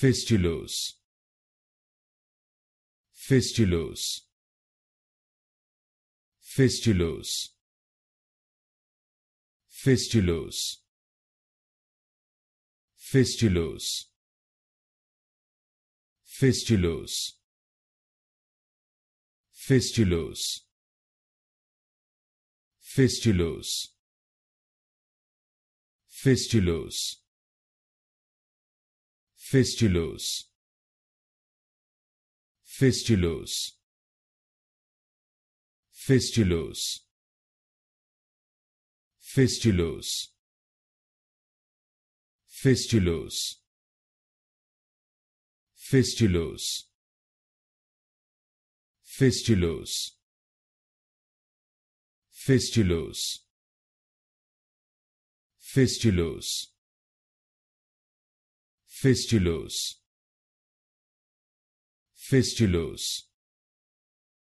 Fistulous. Fistulous. Fistulous. Fistulous. Fistulous. Fistulous. Fistulous. Fistulous. festilos festilos festilos festilos festilos festilos festilos festilos fistulose fistulose